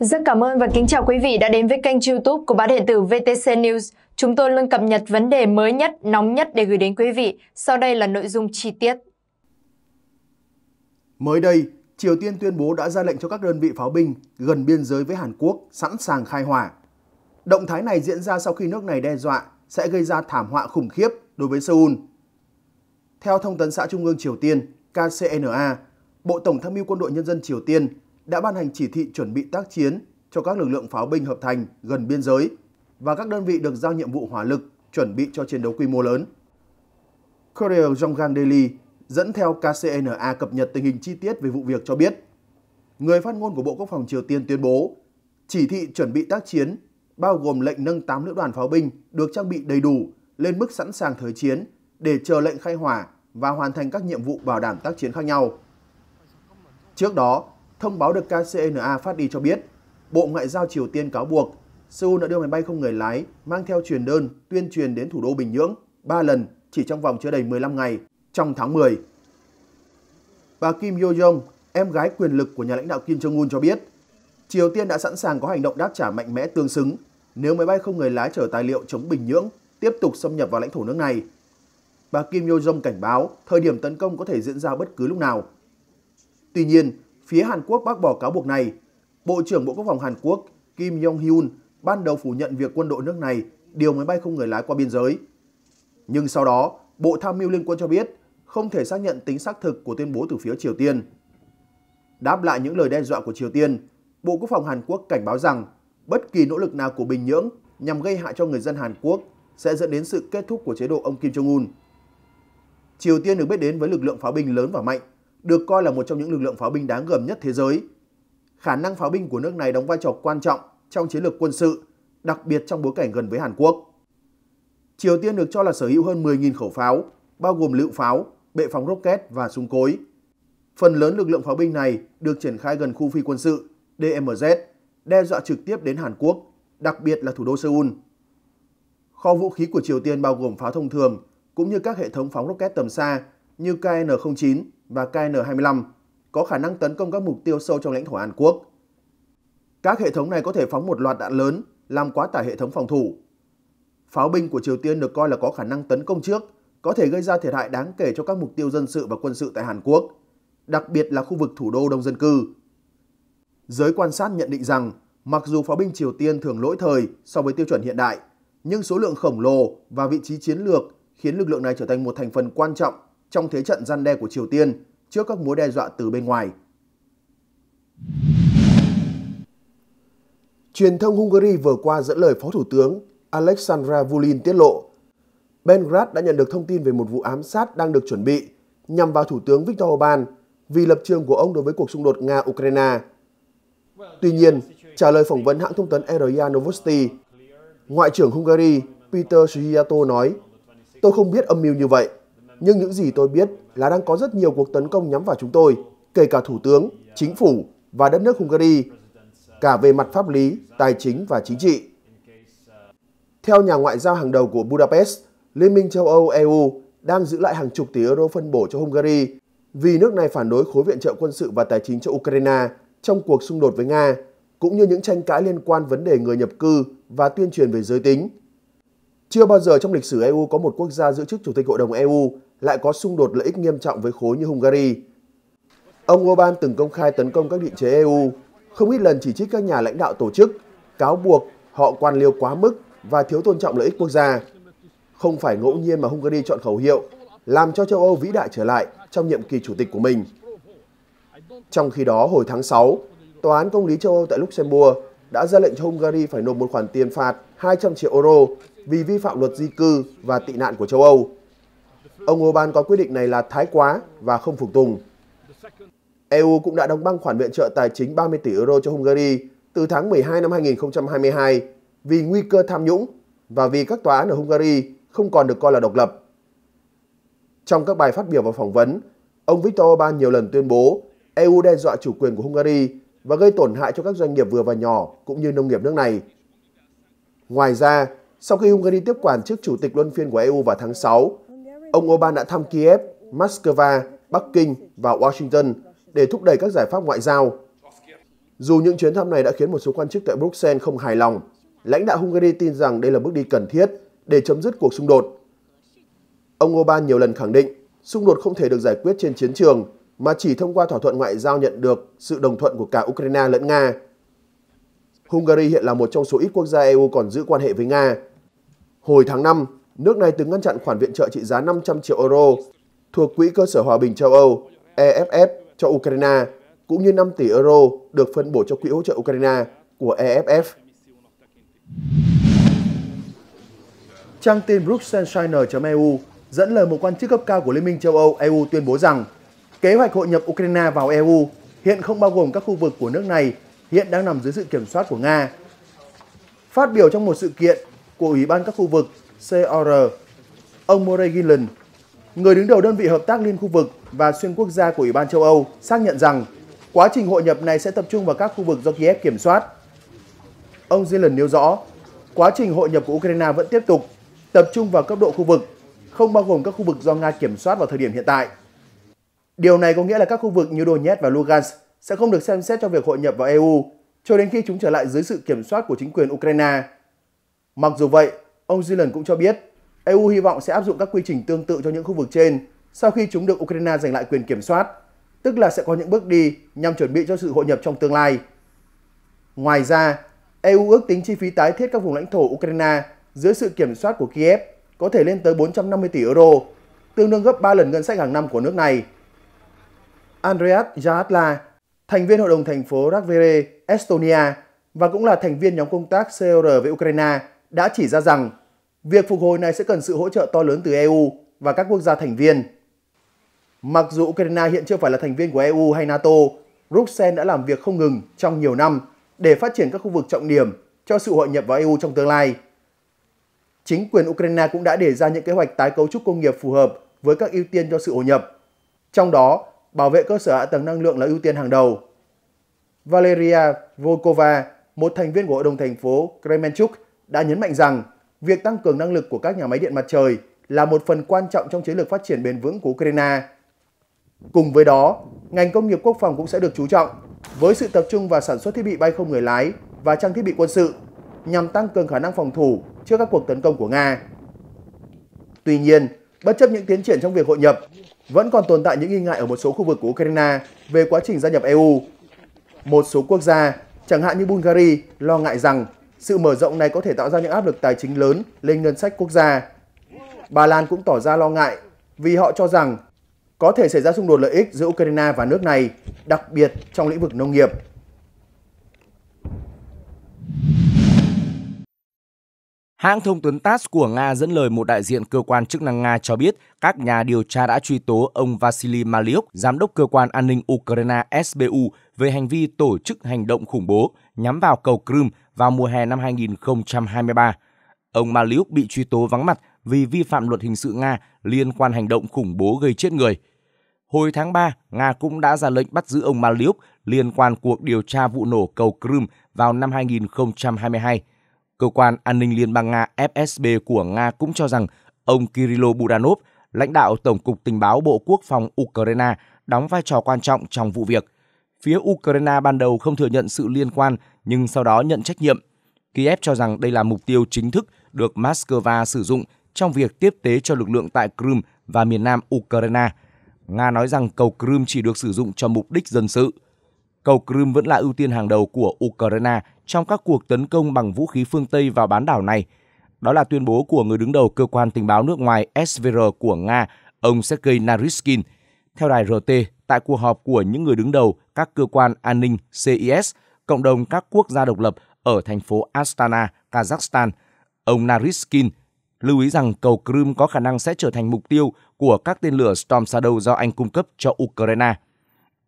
Rất cảm ơn và kính chào quý vị đã đến với kênh youtube của báo điện tử VTC News. Chúng tôi luôn cập nhật vấn đề mới nhất, nóng nhất để gửi đến quý vị. Sau đây là nội dung chi tiết. Mới đây, Triều Tiên tuyên bố đã ra lệnh cho các đơn vị pháo binh gần biên giới với Hàn Quốc sẵn sàng khai hỏa. Động thái này diễn ra sau khi nước này đe dọa sẽ gây ra thảm họa khủng khiếp đối với Seoul. Theo thông tấn xã Trung ương Triều Tiên, KCNA, Bộ Tổng tham mưu Quân đội Nhân dân Triều Tiên đã ban hành chỉ thị chuẩn bị tác chiến cho các lực lượng pháo binh hợp thành gần biên giới và các đơn vị được giao nhiệm vụ hỏa lực chuẩn bị cho chiến đấu quy mô lớn. Courier Jongan Daily dẫn theo KCNA cập nhật tình hình chi tiết về vụ việc cho biết, người phát ngôn của Bộ Quốc phòng Triều Tiên tuyên bố chỉ thị chuẩn bị tác chiến bao gồm lệnh nâng 8 lữ đoàn pháo binh được trang bị đầy đủ lên mức sẵn sàng thời chiến để chờ lệnh khai hỏa và hoàn thành các nhiệm vụ bảo đảm tác chiến khác nhau. Trước đó, Thông báo được KCNA phát đi cho biết, Bộ Ngoại giao Triều Tiên cáo buộc Seoul đã đưa máy bay không người lái mang theo truyền đơn tuyên truyền đến thủ đô Bình Nhưỡng 3 lần chỉ trong vòng chưa đầy 15 ngày trong tháng 10. Bà Kim Yo Jong, em gái quyền lực của nhà lãnh đạo Kim Jong Un cho biết, Triều Tiên đã sẵn sàng có hành động đáp trả mạnh mẽ tương xứng nếu máy bay không người lái chở tài liệu chống Bình Nhưỡng tiếp tục xâm nhập vào lãnh thổ nước này. Bà Kim Yo Jong cảnh báo thời điểm tấn công có thể diễn ra bất cứ lúc nào. Tuy nhiên, Phía Hàn Quốc bác bỏ cáo buộc này. Bộ trưởng Bộ Quốc phòng Hàn Quốc Kim Jong-hyun ban đầu phủ nhận việc quân đội nước này điều máy bay không người lái qua biên giới. Nhưng sau đó, Bộ Tham mưu Liên quân cho biết không thể xác nhận tính xác thực của tuyên bố từ phía Triều Tiên. Đáp lại những lời đe dọa của Triều Tiên, Bộ Quốc phòng Hàn Quốc cảnh báo rằng bất kỳ nỗ lực nào của Bình Nhưỡng nhằm gây hại cho người dân Hàn Quốc sẽ dẫn đến sự kết thúc của chế độ ông Kim Jong-un. Triều Tiên được biết đến với lực lượng pháo binh lớn và mạnh, được coi là một trong những lực lượng pháo binh đáng gờm nhất thế giới. Khả năng pháo binh của nước này đóng vai trò quan trọng trong chiến lược quân sự, đặc biệt trong bối cảnh gần với Hàn Quốc. Triều Tiên được cho là sở hữu hơn 10.000 khẩu pháo, bao gồm lựu pháo, bệ phóng rocket và súng cối. Phần lớn lực lượng pháo binh này được triển khai gần khu phi quân sự DMZ, đe dọa trực tiếp đến Hàn Quốc, đặc biệt là thủ đô Seoul. Kho vũ khí của Triều Tiên bao gồm pháo thông thường cũng như các hệ thống phóng rocket tầm xa như KN-09 và KN-25 có khả năng tấn công các mục tiêu sâu trong lãnh thổ Hàn Quốc. Các hệ thống này có thể phóng một loạt đạn lớn, làm quá tải hệ thống phòng thủ. Pháo binh của Triều Tiên được coi là có khả năng tấn công trước, có thể gây ra thiệt hại đáng kể cho các mục tiêu dân sự và quân sự tại Hàn Quốc, đặc biệt là khu vực thủ đô đông dân cư. Giới quan sát nhận định rằng, mặc dù pháo binh Triều Tiên thường lỗi thời so với tiêu chuẩn hiện đại, nhưng số lượng khổng lồ và vị trí chiến lược khiến lực lượng này trở thành một thành phần quan trọng trong thế trận gian đe của Triều Tiên trước các mối đe dọa từ bên ngoài. Truyền thông Hungary vừa qua dẫn lời Phó Thủ tướng Alexandra Vulin tiết lộ, Belgrade đã nhận được thông tin về một vụ ám sát đang được chuẩn bị nhằm vào Thủ tướng Viktor Orbán vì lập trường của ông đối với cuộc xung đột Nga-Ukraine. Tuy nhiên, trả lời phỏng vấn hãng thông tấn RIA Novosti, Ngoại trưởng Hungary Peter Szijjarto nói, tôi không biết âm mưu như vậy. Nhưng những gì tôi biết là đang có rất nhiều cuộc tấn công nhắm vào chúng tôi, kể cả thủ tướng, chính phủ và đất nước Hungary, cả về mặt pháp lý, tài chính và chính trị. Theo nhà ngoại giao hàng đầu của Budapest, Liên minh châu Âu EU đang giữ lại hàng chục tỷ euro phân bổ cho Hungary vì nước này phản đối khối viện trợ quân sự và tài chính cho Ukraine trong cuộc xung đột với Nga, cũng như những tranh cãi liên quan vấn đề người nhập cư và tuyên truyền về giới tính. Chưa bao giờ trong lịch sử EU có một quốc gia giữ chức chủ tịch Hội đồng EU lại có xung đột lợi ích nghiêm trọng với khối như Hungary. Ông Orbán từng công khai tấn công các định chế EU, không ít lần chỉ trích các nhà lãnh đạo tổ chức, cáo buộc họ quan liêu quá mức và thiếu tôn trọng lợi ích quốc gia. Không phải ngẫu nhiên mà Hungary chọn khẩu hiệu làm cho châu Âu vĩ đại trở lại trong nhiệm kỳ chủ tịch của mình. Trong khi đó, hồi tháng 6, Tòa án Công lý châu Âu tại Luxembourg đã ra lệnh cho Hungary phải nộp một khoản tiền phạt 200 triệu euro vì vi phạm luật di cư và tị nạn của châu Âu. Ông Orbán có quyết định này là thái quá và không phục tùng. EU cũng đã đóng băng khoản viện trợ tài chính 30 tỷ euro cho Hungary từ tháng 12 năm 2022 vì nguy cơ tham nhũng và vì các tòa án ở Hungary không còn được coi là độc lập. Trong các bài phát biểu và phỏng vấn, ông Viktor Orbán nhiều lần tuyên bố EU đe dọa chủ quyền của Hungary và gây tổn hại cho các doanh nghiệp vừa và nhỏ cũng như nông nghiệp nước này. Ngoài ra, sau khi Hungary tiếp quản chức chủ tịch luân phiên của EU vào tháng 6, Ông Orbán đã thăm Kiev, Moscow, Bắc Kinh và Washington để thúc đẩy các giải pháp ngoại giao. Dù những chuyến thăm này đã khiến một số quan chức tại Bruxelles không hài lòng, lãnh đạo Hungary tin rằng đây là bước đi cần thiết để chấm dứt cuộc xung đột. Ông Orbán nhiều lần khẳng định xung đột không thể được giải quyết trên chiến trường mà chỉ thông qua thỏa thuận ngoại giao nhận được sự đồng thuận của cả Ukraine lẫn Nga. Hungary hiện là một trong số ít quốc gia EU còn giữ quan hệ với Nga. Hồi tháng 5, Nước này từng ngăn chặn khoản viện trợ trị giá 500 triệu euro thuộc Quỹ Cơ sở Hòa bình châu Âu EFF cho Ukraine, cũng như 5 tỷ euro được phân bổ cho Quỹ hỗ trợ Ukraine của EFF. Trang tin bruxelleshiner.eu dẫn lời một quan chức cấp cao của Liên minh châu Âu EU tuyên bố rằng kế hoạch hội nhập Ukraine vào EU hiện không bao gồm các khu vực của nước này hiện đang nằm dưới sự kiểm soát của Nga. Phát biểu trong một sự kiện của Ủy ban các khu vực COR, ông Murray Gillen, người đứng đầu đơn vị hợp tác liên khu vực và xuyên quốc gia của Ủy ban châu Âu, xác nhận rằng quá trình hội nhập này sẽ tập trung vào các khu vực do Kiev kiểm soát. Ông Gillen nêu rõ, quá trình hội nhập của Ukraine vẫn tiếp tục, tập trung vào cấp độ khu vực, không bao gồm các khu vực do Nga kiểm soát vào thời điểm hiện tại. Điều này có nghĩa là các khu vực như Donetsk và Lugansk sẽ không được xem xét cho việc hội nhập vào EU cho đến khi chúng trở lại dưới sự kiểm soát của chính quyền Ukraine. Mặc dù vậy, Ông Zealand cũng cho biết EU hy vọng sẽ áp dụng các quy trình tương tự cho những khu vực trên sau khi chúng được Ukraine giành lại quyền kiểm soát, tức là sẽ có những bước đi nhằm chuẩn bị cho sự hội nhập trong tương lai. Ngoài ra, EU ước tính chi phí tái thiết các vùng lãnh thổ Ukraine dưới sự kiểm soát của Kiev có thể lên tới 450 tỷ euro, tương đương gấp 3 lần ngân sách hàng năm của nước này. Andreas Jaatla, thành viên Hội đồng thành phố Rakvere, Estonia và cũng là thành viên nhóm công tác CR với Ukraine, đã chỉ ra rằng việc phục hồi này sẽ cần sự hỗ trợ to lớn từ EU và các quốc gia thành viên. Mặc dù Ukraine hiện chưa phải là thành viên của EU hay NATO, Bruxelles đã làm việc không ngừng trong nhiều năm để phát triển các khu vực trọng điểm cho sự hội nhập vào EU trong tương lai. Chính quyền Ukraine cũng đã đề ra những kế hoạch tái cấu trúc công nghiệp phù hợp với các ưu tiên cho sự hội nhập. Trong đó, bảo vệ cơ sở hạ tầng năng lượng là ưu tiên hàng đầu. Valeria Volkova, một thành viên của Hội đồng thành phố Kremenchuk, đã nhấn mạnh rằng việc tăng cường năng lực của các nhà máy điện mặt trời là một phần quan trọng trong chiến lược phát triển bền vững của Ukraine. Cùng với đó, ngành công nghiệp quốc phòng cũng sẽ được chú trọng với sự tập trung vào sản xuất thiết bị bay không người lái và trang thiết bị quân sự nhằm tăng cường khả năng phòng thủ trước các cuộc tấn công của Nga. Tuy nhiên, bất chấp những tiến triển trong việc hội nhập, vẫn còn tồn tại những nghi ngại ở một số khu vực của Ukraine về quá trình gia nhập EU. Một số quốc gia, chẳng hạn như Bulgaria, lo ngại rằng sự mở rộng này có thể tạo ra những áp lực tài chính lớn lên ngân sách quốc gia. Ba Lan cũng tỏ ra lo ngại vì họ cho rằng có thể xảy ra xung đột lợi ích giữa Ukraine và nước này, đặc biệt trong lĩnh vực nông nghiệp. Hãng thông tấn TASS của Nga dẫn lời một đại diện cơ quan chức năng Nga cho biết các nhà điều tra đã truy tố ông Vasily Maliuk, giám đốc cơ quan an ninh Ukraine SBU về hành vi tổ chức hành động khủng bố nhắm vào cầu Crimea vào mùa hè năm 2023. Ông Maliuk bị truy tố vắng mặt vì vi phạm luật hình sự Nga liên quan hành động khủng bố gây chết người. Hồi tháng 3, Nga cũng đã ra lệnh bắt giữ ông Maliuk liên quan cuộc điều tra vụ nổ cầu Crimea vào năm 2022. Cơ quan an ninh Liên bang Nga FSB của Nga cũng cho rằng ông Kirilo Budanov, lãnh đạo Tổng cục Tình báo Bộ Quốc phòng Ukraine, đóng vai trò quan trọng trong vụ việc. Phía Ukraine ban đầu không thừa nhận sự liên quan nhưng sau đó nhận trách nhiệm. Kiev cho rằng đây là mục tiêu chính thức được Moscow sử dụng trong việc tiếp tế cho lực lượng tại Crimea và miền nam Ukraine. Nga nói rằng cầu Crimea chỉ được sử dụng cho mục đích dân sự. Cầu Crimea vẫn là ưu tiên hàng đầu của Ukraine trong các cuộc tấn công bằng vũ khí phương Tây vào bán đảo này. Đó là tuyên bố của người đứng đầu cơ quan tình báo nước ngoài SVR của Nga, ông Sergei Naryshkin. Theo đài RT, tại cuộc họp của những người đứng đầu các cơ quan an ninh CIS – cộng đồng các quốc gia độc lập ở thành phố Astana, Kazakhstan. Ông Nariskin lưu ý rằng cầu Crimea có khả năng sẽ trở thành mục tiêu của các tên lửa Storm Shadow do Anh cung cấp cho Ukraine.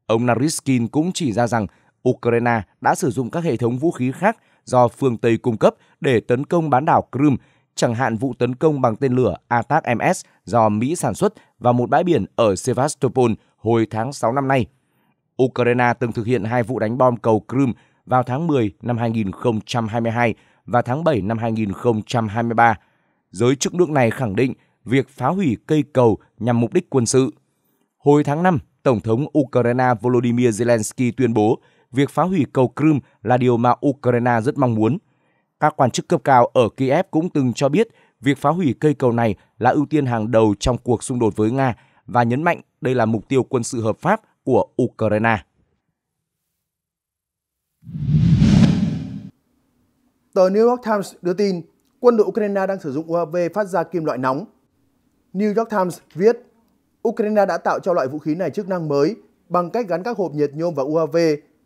Ông Nariskin cũng chỉ ra rằng Ukraine đã sử dụng các hệ thống vũ khí khác do phương Tây cung cấp để tấn công bán đảo Crimea, chẳng hạn vụ tấn công bằng tên lửa ATAC-MS do Mỹ sản xuất vào một bãi biển ở Sevastopol hồi tháng 6 năm nay. Ukraine từng thực hiện hai vụ đánh bom cầu Crimea vào tháng 10 năm 2022 và tháng 7 năm 2023. Giới chức nước này khẳng định việc phá hủy cây cầu nhằm mục đích quân sự. Hồi tháng 5, Tổng thống Ukraine Volodymyr Zelensky tuyên bố việc phá hủy cầu Crimea là điều mà Ukraine rất mong muốn. Các quan chức cấp cao ở Kiev cũng từng cho biết việc phá hủy cây cầu này là ưu tiên hàng đầu trong cuộc xung đột với Nga và nhấn mạnh đây là mục tiêu quân sự hợp pháp của Ukraine. Tờ New York Times đưa tin quân đội Ukraine đang sử dụng UAV phát ra kim loại nóng. New York Times viết, Ukraine đã tạo cho loại vũ khí này chức năng mới bằng cách gắn các hộp nhiệt nhôm vào UAV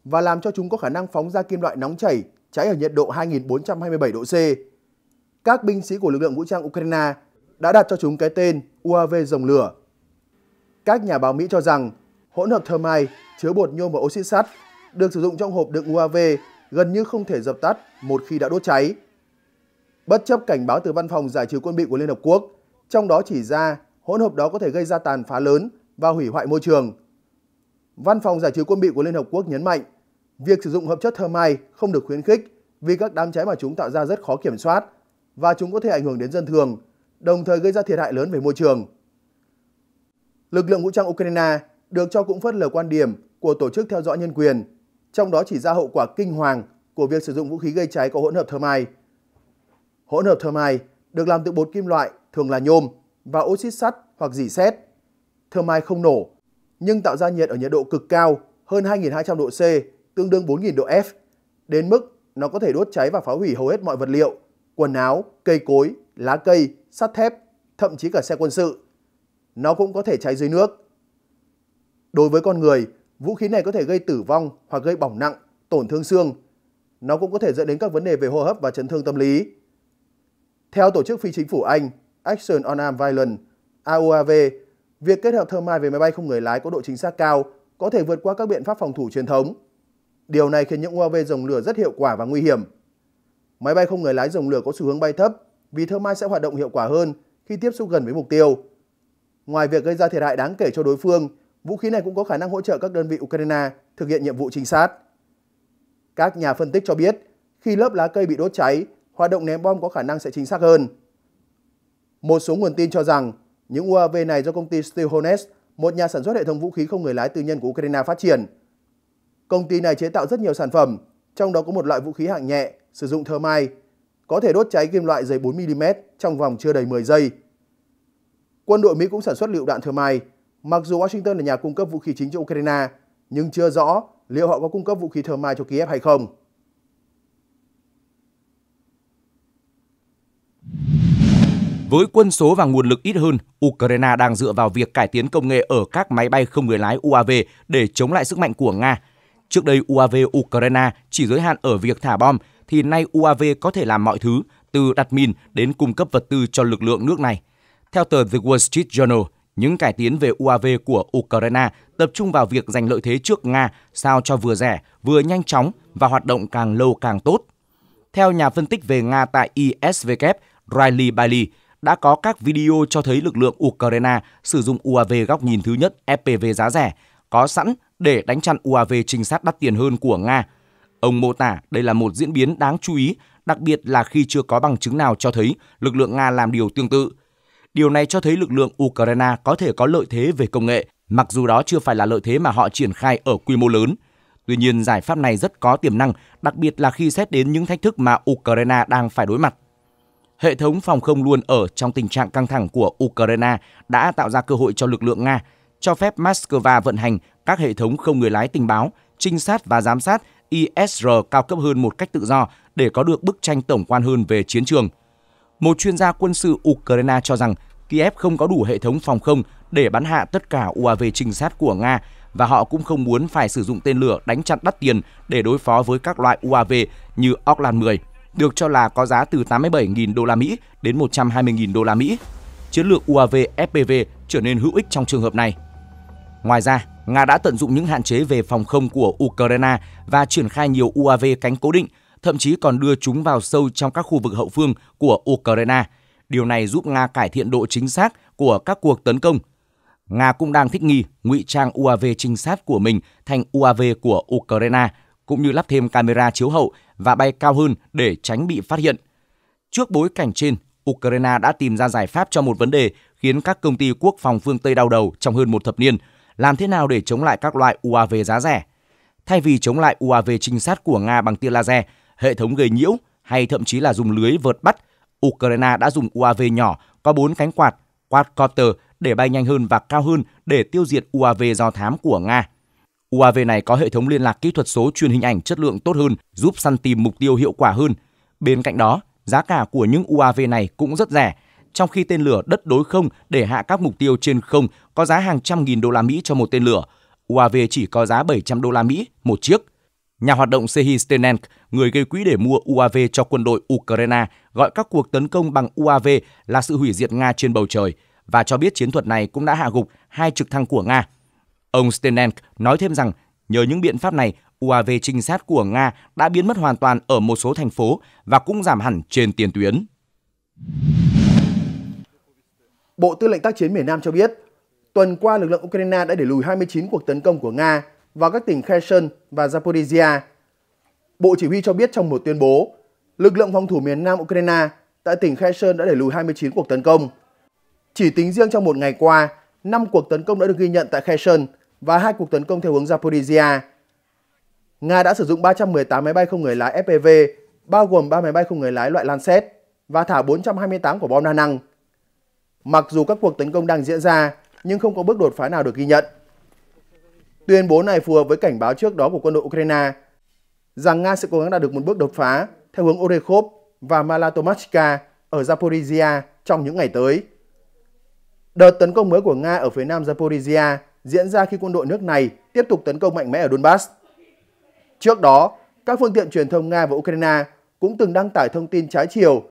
và làm cho chúng có khả năng phóng ra kim loại nóng chảy cháy ở nhiệt độ 2427 độ C. Các binh sĩ của lực lượng vũ trang Ukraine đã đặt cho chúng cái tên UAV dòng lửa. Các nhà báo Mỹ cho rằng hỗn hợp thermite chứa bột nhôm và oxit sắt được sử dụng trong hộp đựng UAV gần như không thể dập tắt một khi đã đốt cháy. Bất chấp cảnh báo từ Văn phòng Giải trừ quân bị của Liên Hợp Quốc, trong đó chỉ ra hỗn hợp đó có thể gây ra tàn phá lớn và hủy hoại môi trường. Văn phòng Giải trừ quân bị của Liên Hợp Quốc nhấn mạnh, việc sử dụng hợp chất thermite không được khuyến khích vì các đám cháy mà chúng tạo ra rất khó kiểm soát và chúng có thể ảnh hưởng đến dân thường, đồng thời gây ra thiệt hại lớn về môi trường. Lực lượng vũ trang Ukraine được cho cũng phớt lờ quan điểm của Tổ chức Theo dõi Nhân quyền trong đó chỉ ra hậu quả kinh hoàng của việc sử dụng vũ khí gây cháy có hỗn hợp thơ mai. Hỗn hợp thơ mai được làm từ bột kim loại thường là nhôm và oxit sắt hoặc dỉ sét. Thơ mai không nổ nhưng tạo ra nhiệt ở nhiệt độ cực cao hơn 2.200 độ C tương đương 4.000 độ F đến mức nó có thể đốt cháy và phá hủy hầu hết mọi vật liệu, quần áo, cây cối, lá cây, sắt thép, thậm chí cả xe quân sự. Nó cũng có thể cháy dưới nước. Đối với con người, Vũ khí này có thể gây tử vong hoặc gây bỏng nặng, tổn thương xương. Nó cũng có thể dẫn đến các vấn đề về hô hấp và chấn thương tâm lý. Theo tổ chức phi chính phủ Anh Action on Armed Violence AOAV, việc kết hợp thương mại về máy bay không người lái có độ chính xác cao có thể vượt qua các biện pháp phòng thủ truyền thống. Điều này khiến những UAV dòng lửa rất hiệu quả và nguy hiểm. Máy bay không người lái dòng lửa có xu hướng bay thấp vì thơ mai sẽ hoạt động hiệu quả hơn khi tiếp xúc gần với mục tiêu. Ngoài việc gây ra thiệt hại đáng kể cho đối phương, Vũ khí này cũng có khả năng hỗ trợ các đơn vị Ukraine thực hiện nhiệm vụ trinh sát. Các nhà phân tích cho biết, khi lớp lá cây bị đốt cháy, hoạt động ném bom có khả năng sẽ chính xác hơn. Một số nguồn tin cho rằng, những UAV này do công ty Steelhones, một nhà sản xuất hệ thống vũ khí không người lái tư nhân của Ukraine phát triển. Công ty này chế tạo rất nhiều sản phẩm, trong đó có một loại vũ khí hạng nhẹ sử dụng thơ mai, có thể đốt cháy kim loại dày 4mm trong vòng chưa đầy 10 giây. Quân đội Mỹ cũng sản xuất lựu đạn thơ mai, Mặc dù Washington là nhà cung cấp vũ khí chính cho Ukraine, nhưng chưa rõ liệu họ có cung cấp vũ khí thờ mai cho Kiev hay không. Với quân số và nguồn lực ít hơn, Ukraine đang dựa vào việc cải tiến công nghệ ở các máy bay không người lái UAV để chống lại sức mạnh của Nga. Trước đây UAV Ukraine chỉ giới hạn ở việc thả bom, thì nay UAV có thể làm mọi thứ, từ đặt mìn đến cung cấp vật tư cho lực lượng nước này. Theo tờ The Wall Street Journal, những cải tiến về UAV của Ukraine tập trung vào việc giành lợi thế trước Nga sao cho vừa rẻ, vừa nhanh chóng và hoạt động càng lâu càng tốt. Theo nhà phân tích về Nga tại ISW, Riley Bailey, đã có các video cho thấy lực lượng Ukraine sử dụng UAV góc nhìn thứ nhất FPV e giá rẻ, có sẵn để đánh chặn UAV trinh sát đắt tiền hơn của Nga. Ông mô tả đây là một diễn biến đáng chú ý, đặc biệt là khi chưa có bằng chứng nào cho thấy lực lượng Nga làm điều tương tự – Điều này cho thấy lực lượng Ukraine có thể có lợi thế về công nghệ, mặc dù đó chưa phải là lợi thế mà họ triển khai ở quy mô lớn. Tuy nhiên, giải pháp này rất có tiềm năng, đặc biệt là khi xét đến những thách thức mà Ukraine đang phải đối mặt. Hệ thống phòng không luôn ở trong tình trạng căng thẳng của Ukraine đã tạo ra cơ hội cho lực lượng Nga, cho phép Moscow vận hành các hệ thống không người lái tình báo, trinh sát và giám sát ISR cao cấp hơn một cách tự do để có được bức tranh tổng quan hơn về chiến trường – một chuyên gia quân sự Ukraine cho rằng Kiev không có đủ hệ thống phòng không để bắn hạ tất cả UAV trinh sát của Nga và họ cũng không muốn phải sử dụng tên lửa đánh chặn đắt tiền để đối phó với các loại UAV như Orlan 10, được cho là có giá từ 87.000 đô la Mỹ đến 120.000 đô la Mỹ. Chiến lược UAV FPV trở nên hữu ích trong trường hợp này. Ngoài ra, Nga đã tận dụng những hạn chế về phòng không của Ukraine và triển khai nhiều UAV cánh cố định thậm chí còn đưa chúng vào sâu trong các khu vực hậu phương của Ukraine. Điều này giúp Nga cải thiện độ chính xác của các cuộc tấn công. Nga cũng đang thích nghi ngụy trang UAV trinh sát của mình thành UAV của Ukraine, cũng như lắp thêm camera chiếu hậu và bay cao hơn để tránh bị phát hiện. Trước bối cảnh trên, Ukraine đã tìm ra giải pháp cho một vấn đề khiến các công ty quốc phòng phương Tây đau đầu trong hơn một thập niên, làm thế nào để chống lại các loại UAV giá rẻ. Thay vì chống lại UAV trinh sát của Nga bằng tia laser, hệ thống gây nhiễu hay thậm chí là dùng lưới vượt bắt, Ukraine đã dùng UAV nhỏ có bốn cánh quạt quadcopter để bay nhanh hơn và cao hơn để tiêu diệt UAV do thám của Nga. UAV này có hệ thống liên lạc kỹ thuật số truyền hình ảnh chất lượng tốt hơn, giúp săn tìm mục tiêu hiệu quả hơn. Bên cạnh đó, giá cả của những UAV này cũng rất rẻ, trong khi tên lửa đất đối không để hạ các mục tiêu trên không có giá hàng trăm nghìn đô la Mỹ cho một tên lửa. UAV chỉ có giá 700 đô la Mỹ một chiếc. Nhà hoạt động Sehi Stenenk, người gây quỹ để mua UAV cho quân đội Ukraine, gọi các cuộc tấn công bằng UAV là sự hủy diệt Nga trên bầu trời và cho biết chiến thuật này cũng đã hạ gục hai trực thăng của Nga. Ông Stenenk nói thêm rằng nhờ những biện pháp này, UAV trinh sát của Nga đã biến mất hoàn toàn ở một số thành phố và cũng giảm hẳn trên tiền tuyến. Bộ Tư lệnh Tác chiến miền Nam cho biết, tuần qua lực lượng Ukraine đã để lùi 29 cuộc tấn công của Nga vào các tỉnh Kherson và Zaporizhia. Bộ chỉ huy cho biết trong một tuyên bố, lực lượng phòng thủ miền Nam Ukraine tại tỉnh Kherson đã đẩy lùi 29 cuộc tấn công. Chỉ tính riêng trong một ngày qua, 5 cuộc tấn công đã được ghi nhận tại Kherson và hai cuộc tấn công theo hướng Zaporizhia. Nga đã sử dụng 318 máy bay không người lái FPV, bao gồm 3 máy bay không người lái loại Lancet và thả 428 quả bom đa năng. Mặc dù các cuộc tấn công đang diễn ra, nhưng không có bước đột phá nào được ghi nhận. Tuyên bố này phù hợp với cảnh báo trước đó của quân đội Ukraine rằng Nga sẽ cố gắng đạt được một bước đột phá theo hướng Orekhov và Malatomashka ở Zaporizhia trong những ngày tới. Đợt tấn công mới của Nga ở phía nam Zaporizhia diễn ra khi quân đội nước này tiếp tục tấn công mạnh mẽ ở Donbass. Trước đó, các phương tiện truyền thông Nga và Ukraine cũng từng đăng tải thông tin trái chiều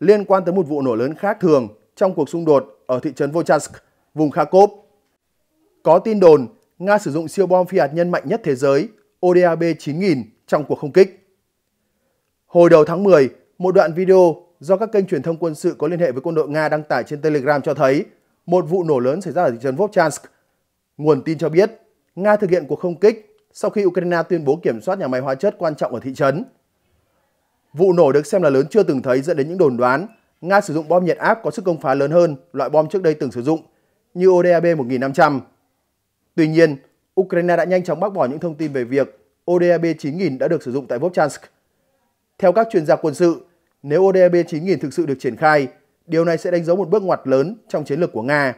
liên quan tới một vụ nổ lớn khác thường trong cuộc xung đột ở thị trấn Volchansk, vùng Kharkov. Có tin đồn Nga sử dụng siêu bom phi hạt nhân mạnh nhất thế giới ODAB-9000 trong cuộc không kích. Hồi đầu tháng 10, một đoạn video do các kênh truyền thông quân sự có liên hệ với quân đội Nga đăng tải trên Telegram cho thấy một vụ nổ lớn xảy ra ở thị trấn Vovchansk. Nguồn tin cho biết, Nga thực hiện cuộc không kích sau khi Ukraine tuyên bố kiểm soát nhà máy hóa chất quan trọng ở thị trấn. Vụ nổ được xem là lớn chưa từng thấy dẫn đến những đồn đoán Nga sử dụng bom nhiệt áp có sức công phá lớn hơn loại bom trước đây từng sử dụng như ODAB 1500. Tuy nhiên, Ukraine đã nhanh chóng bác bỏ những thông tin về việc ODAB 9000 đã được sử dụng tại Vovchansk. Theo các chuyên gia quân sự, nếu ODAB 9000 thực sự được triển khai, điều này sẽ đánh dấu một bước ngoặt lớn trong chiến lược của Nga.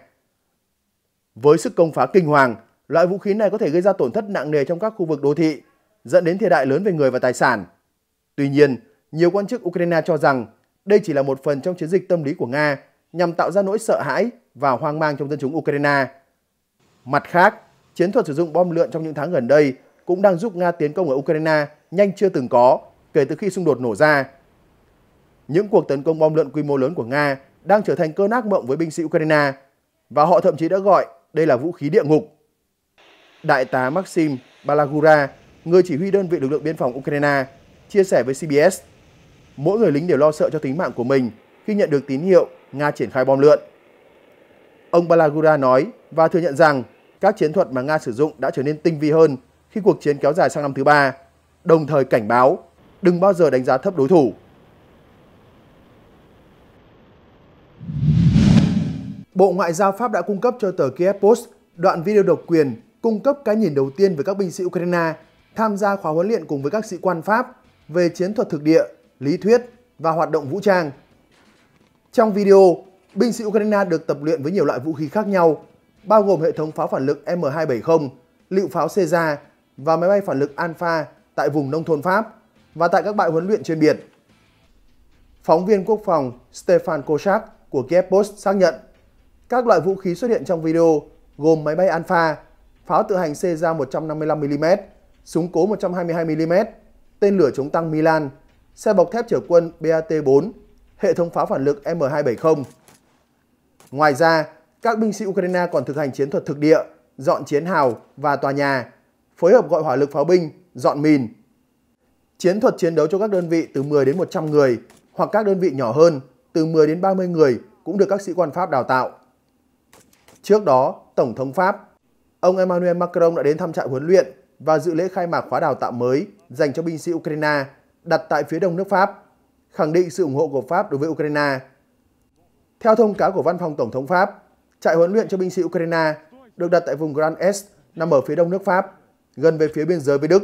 Với sức công phá kinh hoàng, loại vũ khí này có thể gây ra tổn thất nặng nề trong các khu vực đô thị, dẫn đến thiệt hại lớn về người và tài sản. Tuy nhiên, nhiều quan chức Ukraine cho rằng đây chỉ là một phần trong chiến dịch tâm lý của Nga nhằm tạo ra nỗi sợ hãi và hoang mang trong dân chúng Ukraine. Mặt khác, chiến thuật sử dụng bom lượn trong những tháng gần đây cũng đang giúp Nga tiến công ở Ukraine nhanh chưa từng có kể từ khi xung đột nổ ra. Những cuộc tấn công bom lượn quy mô lớn của Nga đang trở thành cơn ác mộng với binh sĩ Ukraine và họ thậm chí đã gọi đây là vũ khí địa ngục. Đại tá Maxim Balagura, người chỉ huy đơn vị lực lượng biên phòng Ukraine, chia sẻ với CBS, mỗi người lính đều lo sợ cho tính mạng của mình khi nhận được tín hiệu Nga triển khai bom lượn. Ông Balagura nói và thừa nhận rằng các chiến thuật mà Nga sử dụng đã trở nên tinh vi hơn khi cuộc chiến kéo dài sang năm thứ ba, đồng thời cảnh báo đừng bao giờ đánh giá thấp đối thủ. Bộ Ngoại giao Pháp đã cung cấp cho tờ Kiev Post đoạn video độc quyền cung cấp cái nhìn đầu tiên về các binh sĩ Ukraine tham gia khóa huấn luyện cùng với các sĩ quan Pháp về chiến thuật thực địa, lý thuyết và hoạt động vũ trang. Trong video, binh sĩ Ukraine được tập luyện với nhiều loại vũ khí khác nhau bao gồm hệ thống pháo phản lực M270, lựu pháo Caesar và máy bay phản lực Alpha tại vùng nông thôn Pháp và tại các bãi huấn luyện trên biển. Phóng viên quốc phòng Stefan Kosak của Kiev Post xác nhận, các loại vũ khí xuất hiện trong video gồm máy bay Alpha, pháo tự hành Caesar 155mm, súng cố 122mm, tên lửa chống tăng Milan, xe bọc thép chở quân BAT-4, hệ thống pháo phản lực M270. Ngoài ra, các binh sĩ Ukraine còn thực hành chiến thuật thực địa, dọn chiến hào và tòa nhà, phối hợp gọi hỏa lực pháo binh, dọn mìn. Chiến thuật chiến đấu cho các đơn vị từ 10 đến 100 người hoặc các đơn vị nhỏ hơn từ 10 đến 30 người cũng được các sĩ quan Pháp đào tạo. Trước đó, Tổng thống Pháp, ông Emmanuel Macron đã đến thăm trại huấn luyện và dự lễ khai mạc khóa đào tạo mới dành cho binh sĩ Ukraine đặt tại phía đông nước Pháp, khẳng định sự ủng hộ của Pháp đối với Ukraine. Theo thông cáo của Văn phòng Tổng thống Pháp, Trại huấn luyện cho binh sĩ Ukraine được đặt tại vùng Grand Est nằm ở phía đông nước Pháp, gần về phía biên giới với Đức.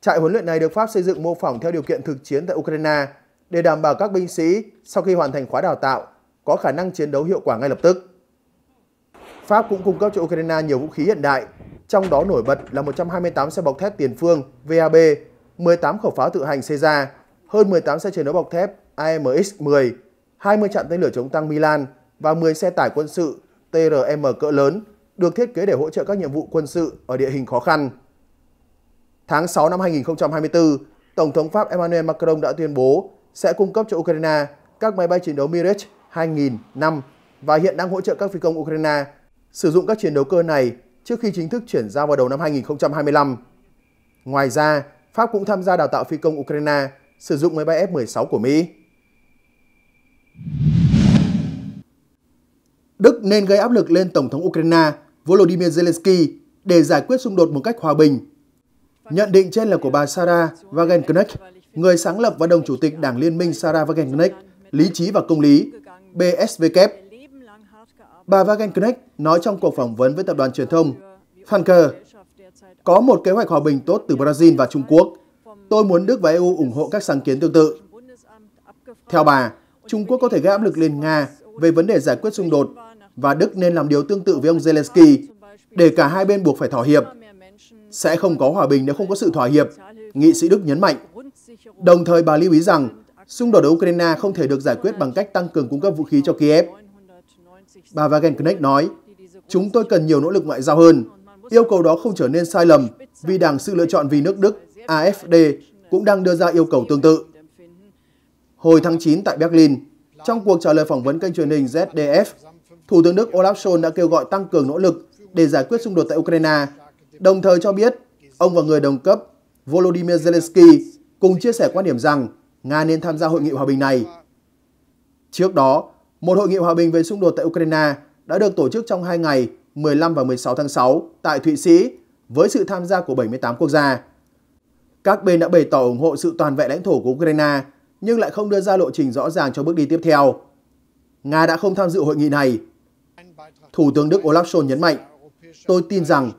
Trại huấn luyện này được Pháp xây dựng mô phỏng theo điều kiện thực chiến tại Ukraine để đảm bảo các binh sĩ sau khi hoàn thành khóa đào tạo có khả năng chiến đấu hiệu quả ngay lập tức. Pháp cũng cung cấp cho Ukraine nhiều vũ khí hiện đại, trong đó nổi bật là 128 xe bọc thép tiền phương VAB, 18 khẩu pháo tự hành Caesar, hơn 18 xe chiến đấu bọc thép AMX-10, 20 trạm tên lửa chống tăng Milan, và 10 xe tải quân sự TRM cỡ lớn được thiết kế để hỗ trợ các nhiệm vụ quân sự ở địa hình khó khăn. Tháng 6 năm 2024, Tổng thống Pháp Emmanuel Macron đã tuyên bố sẽ cung cấp cho Ukraine các máy bay chiến đấu Mirage 2000 năm và hiện đang hỗ trợ các phi công Ukraine sử dụng các chiến đấu cơ này trước khi chính thức chuyển giao vào đầu năm 2025. Ngoài ra, Pháp cũng tham gia đào tạo phi công Ukraine sử dụng máy bay F-16 của Mỹ. Đức nên gây áp lực lên Tổng thống Ukraine Volodymyr Zelensky để giải quyết xung đột một cách hòa bình. Nhận định trên là của bà Sarah Wagenknecht, người sáng lập và đồng chủ tịch Đảng Liên minh Sarah Wagenknecht, Lý trí và Công lý, BSVK. Bà Wagenknecht nói trong cuộc phỏng vấn với tập đoàn truyền thông Funker, có một kế hoạch hòa bình tốt từ Brazil và Trung Quốc. Tôi muốn Đức và EU ủng hộ các sáng kiến tương tự. Theo bà, Trung Quốc có thể gây áp lực lên Nga về vấn đề giải quyết xung đột và Đức nên làm điều tương tự với ông Zelensky để cả hai bên buộc phải thỏa hiệp. Sẽ không có hòa bình nếu không có sự thỏa hiệp, nghị sĩ Đức nhấn mạnh. Đồng thời bà lưu ý rằng xung đột ở Ukraine không thể được giải quyết bằng cách tăng cường cung cấp vũ khí cho Kiev. Bà Wagenknecht nói, chúng tôi cần nhiều nỗ lực ngoại giao hơn. Yêu cầu đó không trở nên sai lầm vì Đảng sự lựa chọn vì nước Đức AFD cũng đang đưa ra yêu cầu tương tự. Hồi tháng 9 tại Berlin, trong cuộc trả lời phỏng vấn kênh truyền hình ZDF, Thủ tướng Đức Olaf Scholz đã kêu gọi tăng cường nỗ lực để giải quyết xung đột tại Ukraine, đồng thời cho biết ông và người đồng cấp Volodymyr Zelensky cùng chia sẻ quan điểm rằng Nga nên tham gia hội nghị hòa bình này. Trước đó, một hội nghị hòa bình về xung đột tại Ukraine đã được tổ chức trong hai ngày 15 và 16 tháng 6 tại Thụy Sĩ với sự tham gia của 78 quốc gia. Các bên đã bày tỏ ủng hộ sự toàn vẹn lãnh thổ của Ukraine nhưng lại không đưa ra lộ trình rõ ràng cho bước đi tiếp theo. Nga đã không tham dự hội nghị này Thủ tướng Đức Olaf Scholz nhấn mạnh, tôi tin rằng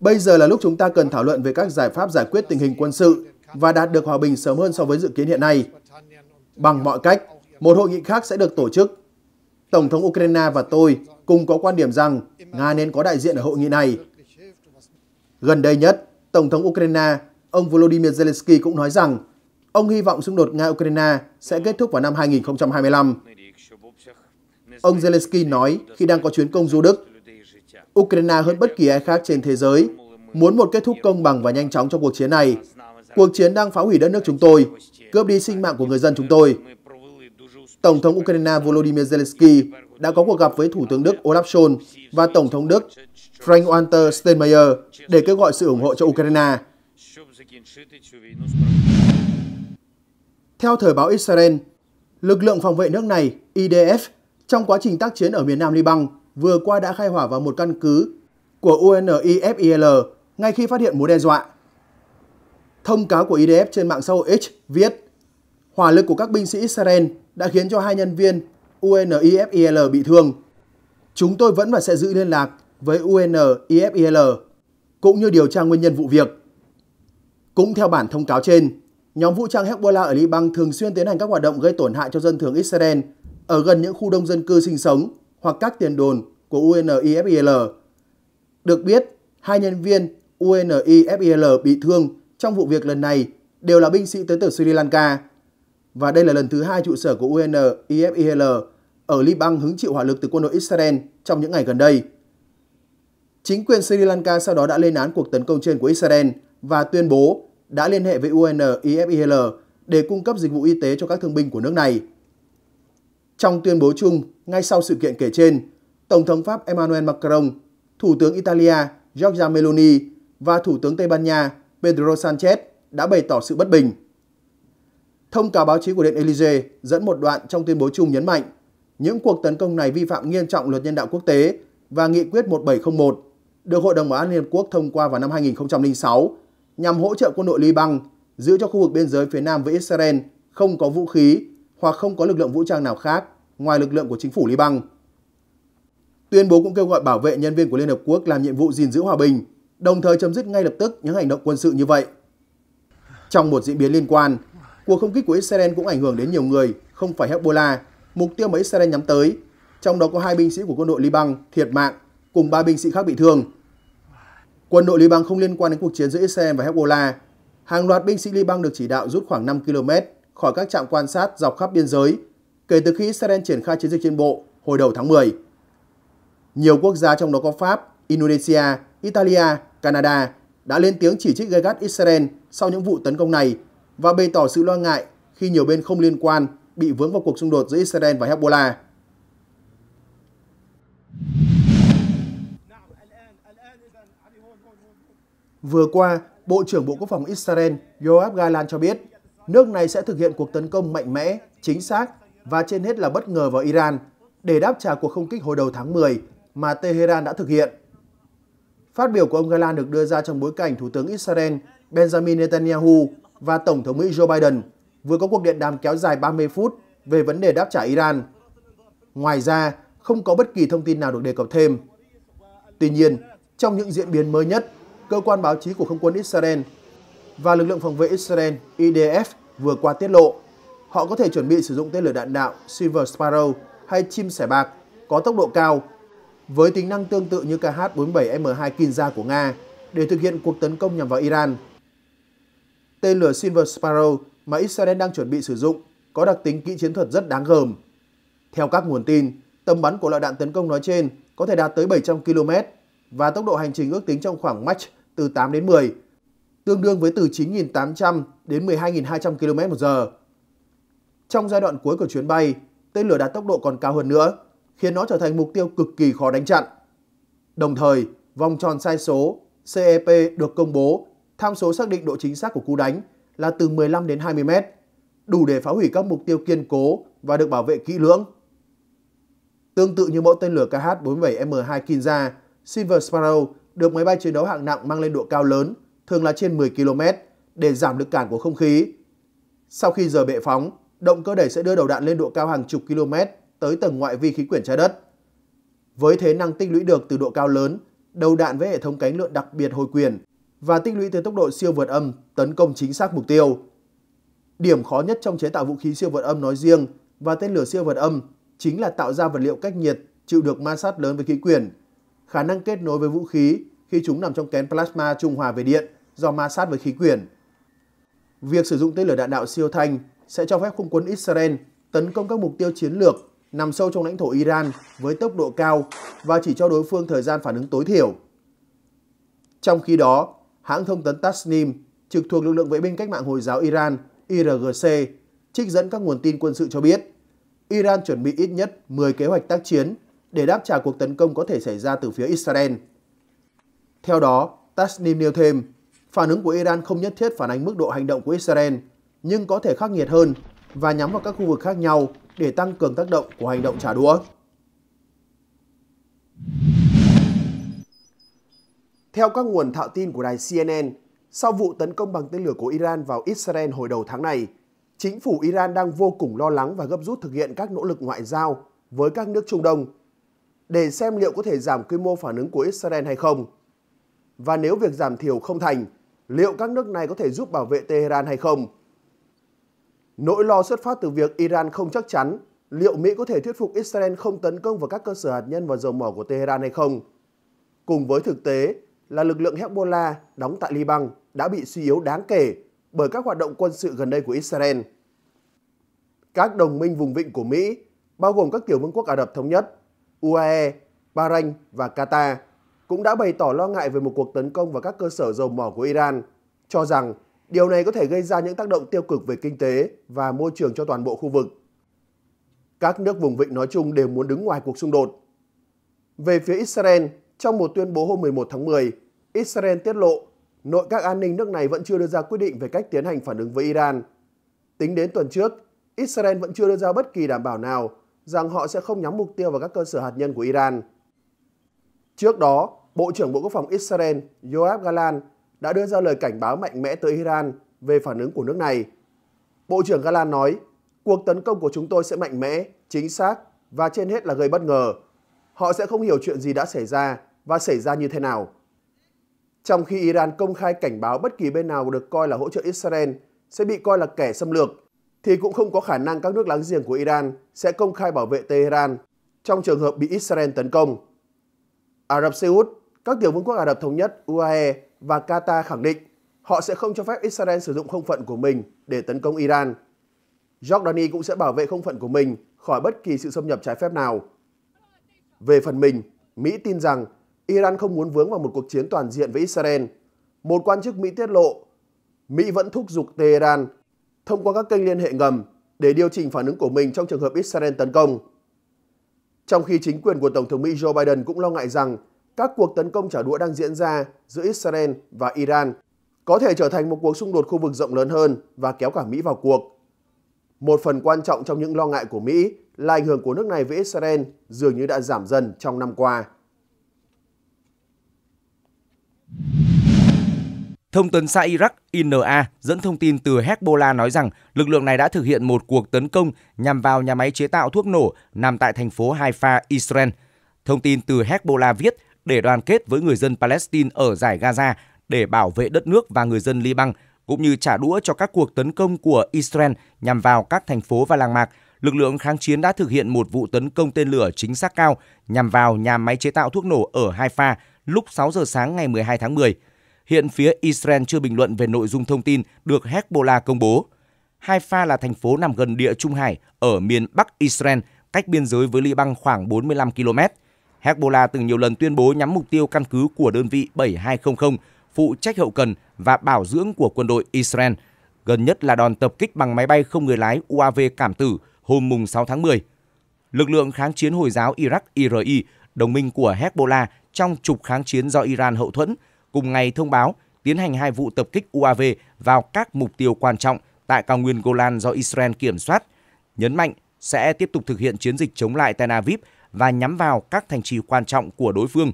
bây giờ là lúc chúng ta cần thảo luận về các giải pháp giải quyết tình hình quân sự và đạt được hòa bình sớm hơn so với dự kiến hiện nay. Bằng mọi cách, một hội nghị khác sẽ được tổ chức. Tổng thống Ukraine và tôi cùng có quan điểm rằng Nga nên có đại diện ở hội nghị này. Gần đây nhất, Tổng thống Ukraine, ông Volodymyr Zelensky cũng nói rằng ông hy vọng xung đột Nga-Ukraine sẽ kết thúc vào năm 2025. Ông Zelensky nói khi đang có chuyến công du Đức, Ukraine hơn bất kỳ ai khác trên thế giới muốn một kết thúc công bằng và nhanh chóng trong cuộc chiến này. Cuộc chiến đang phá hủy đất nước chúng tôi, cướp đi sinh mạng của người dân chúng tôi. Tổng thống Ukraine Volodymyr Zelensky đã có cuộc gặp với Thủ tướng Đức Olaf Scholz và Tổng thống Đức Frank-Walter Steinmeier để kêu gọi sự ủng hộ cho Ukraine. Theo thời báo Israel, lực lượng phòng vệ nước này, IDF, trong quá trình tác chiến ở miền nam Liban vừa qua đã khai hỏa vào một căn cứ của UNIFIL ngay khi phát hiện mối đe dọa. Thông cáo của IDF e trên mạng xã hội X viết, hỏa lực của các binh sĩ Israel đã khiến cho hai nhân viên UNIFIL bị thương. Chúng tôi vẫn và sẽ giữ liên lạc với UNIFIL cũng như điều tra nguyên nhân vụ việc. Cũng theo bản thông cáo trên, nhóm vũ trang Hezbollah ở Liban thường xuyên tiến hành các hoạt động gây tổn hại cho dân thường Israel ở gần những khu đông dân cư sinh sống hoặc các tiền đồn của UNIFIL. Được biết, hai nhân viên UNIFIL bị thương trong vụ việc lần này đều là binh sĩ tới từ Sri Lanka. Và đây là lần thứ hai trụ sở của UNIFIL ở Liban hứng chịu hỏa lực từ quân đội Israel trong những ngày gần đây. Chính quyền Sri Lanka sau đó đã lên án cuộc tấn công trên của Israel và tuyên bố đã liên hệ với UNIFIL để cung cấp dịch vụ y tế cho các thương binh của nước này. Trong tuyên bố chung ngay sau sự kiện kể trên, Tổng thống Pháp Emmanuel Macron, Thủ tướng Italia Giorgia Meloni và Thủ tướng Tây Ban Nha Pedro Sanchez đã bày tỏ sự bất bình. Thông cáo báo chí của Điện Elysee dẫn một đoạn trong tuyên bố chung nhấn mạnh những cuộc tấn công này vi phạm nghiêm trọng luật nhân đạo quốc tế và nghị quyết 1701 được Hội đồng Bảo an Liên Hợp Quốc thông qua vào năm 2006 nhằm hỗ trợ quân đội Liban giữ cho khu vực biên giới phía Nam với Israel không có vũ khí hoặc không có lực lượng vũ trang nào khác ngoài lực lượng của chính phủ Liban. Tuyên bố cũng kêu gọi bảo vệ nhân viên của Liên Hợp Quốc làm nhiệm vụ gìn giữ hòa bình, đồng thời chấm dứt ngay lập tức những hành động quân sự như vậy. Trong một diễn biến liên quan, cuộc không kích của Israel cũng ảnh hưởng đến nhiều người, không phải Hezbollah, mục tiêu mà Israel nhắm tới, trong đó có hai binh sĩ của quân đội Liban thiệt mạng cùng ba binh sĩ khác bị thương. Quân đội Liban không liên quan đến cuộc chiến giữa Israel và Hezbollah. Hàng loạt binh sĩ Liban được chỉ đạo rút khoảng 5 km khỏi các trạm quan sát dọc khắp biên giới kể từ khi Israel triển khai chiến dịch trên bộ hồi đầu tháng 10. Nhiều quốc gia trong đó có Pháp, Indonesia, Italia, Canada đã lên tiếng chỉ trích gây gắt Israel sau những vụ tấn công này và bày tỏ sự lo ngại khi nhiều bên không liên quan bị vướng vào cuộc xung đột giữa Israel và Hezbollah. Vừa qua, Bộ trưởng Bộ Quốc phòng Israel Yoav Galan cho biết nước này sẽ thực hiện cuộc tấn công mạnh mẽ, chính xác và trên hết là bất ngờ vào Iran để đáp trả cuộc không kích hồi đầu tháng 10 mà Tehran đã thực hiện. Phát biểu của ông Galan được đưa ra trong bối cảnh Thủ tướng Israel Benjamin Netanyahu và Tổng thống Mỹ Joe Biden vừa có cuộc điện đàm kéo dài 30 phút về vấn đề đáp trả Iran. Ngoài ra, không có bất kỳ thông tin nào được đề cập thêm. Tuy nhiên, trong những diễn biến mới nhất, cơ quan báo chí của không quân Israel và lực lượng phòng vệ Israel IDF vừa qua tiết lộ, họ có thể chuẩn bị sử dụng tên lửa đạn đạo Silver Sparrow hay chim sẻ bạc có tốc độ cao với tính năng tương tự như KH-47M2 Kinza của Nga để thực hiện cuộc tấn công nhằm vào Iran. Tên lửa Silver Sparrow mà Israel đang chuẩn bị sử dụng có đặc tính kỹ chiến thuật rất đáng gờm. Theo các nguồn tin, tầm bắn của loại đạn tấn công nói trên có thể đạt tới 700 km và tốc độ hành trình ước tính trong khoảng Mach từ 8 đến 10 tương đương với từ 9.800 đến 12.200 km một giờ Trong giai đoạn cuối của chuyến bay, tên lửa đạt tốc độ còn cao hơn nữa, khiến nó trở thành mục tiêu cực kỳ khó đánh chặn. Đồng thời, vòng tròn sai số CEP được công bố, tham số xác định độ chính xác của cú đánh là từ 15 đến 20 mét, đủ để phá hủy các mục tiêu kiên cố và được bảo vệ kỹ lưỡng. Tương tự như mẫu tên lửa KH-47M2 Kinza, Silver Sparrow được máy bay chiến đấu hạng nặng mang lên độ cao lớn – thường là trên 10 km để giảm lực cản của không khí. Sau khi rời bệ phóng, động cơ đẩy sẽ đưa đầu đạn lên độ cao hàng chục km tới tầng ngoại vi khí quyển trái đất. Với thế năng tích lũy được từ độ cao lớn, đầu đạn với hệ thống cánh lượn đặc biệt hồi quyền và tích lũy tới tốc độ siêu vượt âm tấn công chính xác mục tiêu. Điểm khó nhất trong chế tạo vũ khí siêu vượt âm nói riêng và tên lửa siêu vượt âm chính là tạo ra vật liệu cách nhiệt chịu được ma sát lớn với khí quyển, khả năng kết nối với vũ khí khi chúng nằm trong kén plasma trung hòa về điện do ma sát với khí quyển. Việc sử dụng tên lửa đạn đạo siêu thanh sẽ cho phép không quân Israel tấn công các mục tiêu chiến lược nằm sâu trong lãnh thổ Iran với tốc độ cao và chỉ cho đối phương thời gian phản ứng tối thiểu. Trong khi đó, hãng thông tấn Tasnim trực thuộc lực lượng vệ binh cách mạng Hồi giáo Iran IRGC trích dẫn các nguồn tin quân sự cho biết Iran chuẩn bị ít nhất 10 kế hoạch tác chiến để đáp trả cuộc tấn công có thể xảy ra từ phía Israel. Theo đó, Tasnim nêu thêm, Phản ứng của Iran không nhất thiết phản ánh mức độ hành động của Israel, nhưng có thể khắc nghiệt hơn và nhắm vào các khu vực khác nhau để tăng cường tác động của hành động trả đũa. Theo các nguồn thạo tin của đài CNN, sau vụ tấn công bằng tên lửa của Iran vào Israel hồi đầu tháng này, chính phủ Iran đang vô cùng lo lắng và gấp rút thực hiện các nỗ lực ngoại giao với các nước Trung Đông để xem liệu có thể giảm quy mô phản ứng của Israel hay không. Và nếu việc giảm thiểu không thành, liệu các nước này có thể giúp bảo vệ Tehran hay không? Nỗi lo xuất phát từ việc Iran không chắc chắn liệu Mỹ có thể thuyết phục Israel không tấn công vào các cơ sở hạt nhân và dầu mỏ của Tehran hay không. Cùng với thực tế là lực lượng Hezbollah đóng tại Liban đã bị suy yếu đáng kể bởi các hoạt động quân sự gần đây của Israel. Các đồng minh vùng vịnh của Mỹ, bao gồm các tiểu vương quốc Ả Rập Thống Nhất, UAE, Bahrain và Qatar, cũng đã bày tỏ lo ngại về một cuộc tấn công vào các cơ sở dầu mỏ của Iran, cho rằng điều này có thể gây ra những tác động tiêu cực về kinh tế và môi trường cho toàn bộ khu vực. Các nước vùng vịnh nói chung đều muốn đứng ngoài cuộc xung đột. Về phía Israel, trong một tuyên bố hôm 11 tháng 10, Israel tiết lộ nội các an ninh nước này vẫn chưa đưa ra quyết định về cách tiến hành phản ứng với Iran. Tính đến tuần trước, Israel vẫn chưa đưa ra bất kỳ đảm bảo nào rằng họ sẽ không nhắm mục tiêu vào các cơ sở hạt nhân của Iran. Trước đó, Bộ trưởng Bộ Quốc phòng Israel Yoav Galan đã đưa ra lời cảnh báo mạnh mẽ tới Iran về phản ứng của nước này. Bộ trưởng Galan nói, cuộc tấn công của chúng tôi sẽ mạnh mẽ, chính xác và trên hết là gây bất ngờ. Họ sẽ không hiểu chuyện gì đã xảy ra và xảy ra như thế nào. Trong khi Iran công khai cảnh báo bất kỳ bên nào được coi là hỗ trợ Israel sẽ bị coi là kẻ xâm lược, thì cũng không có khả năng các nước láng giềng của Iran sẽ công khai bảo vệ Tehran trong trường hợp bị Israel tấn công. Ả Rập Xê Út, các tiểu vương quốc Ả Rập Thống Nhất UAE và Qatar khẳng định họ sẽ không cho phép Israel sử dụng không phận của mình để tấn công Iran. Jordani cũng sẽ bảo vệ không phận của mình khỏi bất kỳ sự xâm nhập trái phép nào. Về phần mình, Mỹ tin rằng Iran không muốn vướng vào một cuộc chiến toàn diện với Israel. Một quan chức Mỹ tiết lộ, Mỹ vẫn thúc giục Tehran thông qua các kênh liên hệ ngầm để điều chỉnh phản ứng của mình trong trường hợp Israel tấn công. Trong khi chính quyền của Tổng thống Mỹ Joe Biden cũng lo ngại rằng các cuộc tấn công trả đũa đang diễn ra giữa Israel và Iran có thể trở thành một cuộc xung đột khu vực rộng lớn hơn và kéo cả Mỹ vào cuộc. Một phần quan trọng trong những lo ngại của Mỹ là ảnh hưởng của nước này với Israel dường như đã giảm dần trong năm qua. Thông tấn xã Iraq INA dẫn thông tin từ Hezbollah nói rằng lực lượng này đã thực hiện một cuộc tấn công nhằm vào nhà máy chế tạo thuốc nổ nằm tại thành phố Haifa, Israel. Thông tin từ Hezbollah viết để đoàn kết với người dân Palestine ở giải Gaza để bảo vệ đất nước và người dân Liban, cũng như trả đũa cho các cuộc tấn công của Israel nhằm vào các thành phố và làng mạc. Lực lượng kháng chiến đã thực hiện một vụ tấn công tên lửa chính xác cao nhằm vào nhà máy chế tạo thuốc nổ ở Haifa lúc 6 giờ sáng ngày 12 tháng 10. Hiện phía Israel chưa bình luận về nội dung thông tin được Hezbollah công bố. Haifa là thành phố nằm gần địa Trung Hải ở miền Bắc Israel, cách biên giới với Liban khoảng 45 km. Hezbollah từng nhiều lần tuyên bố nhắm mục tiêu căn cứ của đơn vị 7200, phụ trách hậu cần và bảo dưỡng của quân đội Israel. Gần nhất là đòn tập kích bằng máy bay không người lái UAV cảm tử hôm mùng 6 tháng 10. Lực lượng kháng chiến Hồi giáo Iraq IRI, đồng minh của Hezbollah trong trục kháng chiến do Iran hậu thuẫn, cùng ngày thông báo tiến hành hai vụ tập kích UAV vào các mục tiêu quan trọng tại cao nguyên Golan do Israel kiểm soát, nhấn mạnh sẽ tiếp tục thực hiện chiến dịch chống lại Tel Aviv và nhắm vào các thành trì quan trọng của đối phương.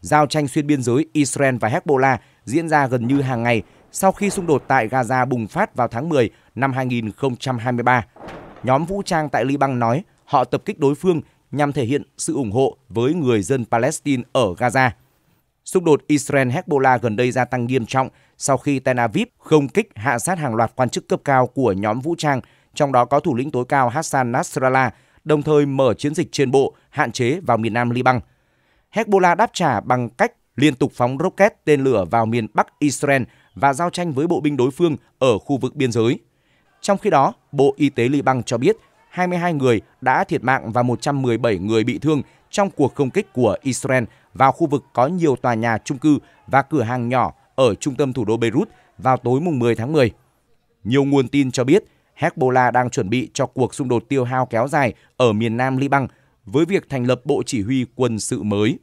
Giao tranh xuyên biên giới Israel và Hezbollah diễn ra gần như hàng ngày sau khi xung đột tại Gaza bùng phát vào tháng 10 năm 2023. Nhóm vũ trang tại Liban nói họ tập kích đối phương nhằm thể hiện sự ủng hộ với người dân Palestine ở Gaza. Xung đột Israel Hezbollah gần đây gia tăng nghiêm trọng sau khi Tel Aviv không kích hạ sát hàng loạt quan chức cấp cao của nhóm vũ trang, trong đó có thủ lĩnh tối cao Hassan Nasrallah, đồng thời mở chiến dịch trên bộ hạn chế vào miền Nam Liban. Hezbollah đáp trả bằng cách liên tục phóng rocket tên lửa vào miền Bắc Israel và giao tranh với bộ binh đối phương ở khu vực biên giới. Trong khi đó, Bộ Y tế Liban cho biết 22 người đã thiệt mạng và 117 người bị thương trong cuộc không kích của Israel vào khu vực có nhiều tòa nhà trung cư và cửa hàng nhỏ ở trung tâm thủ đô Beirut vào tối mùng 10 tháng 10. Nhiều nguồn tin cho biết Hezbollah đang chuẩn bị cho cuộc xung đột tiêu hao kéo dài ở miền nam Liban với việc thành lập bộ chỉ huy quân sự mới.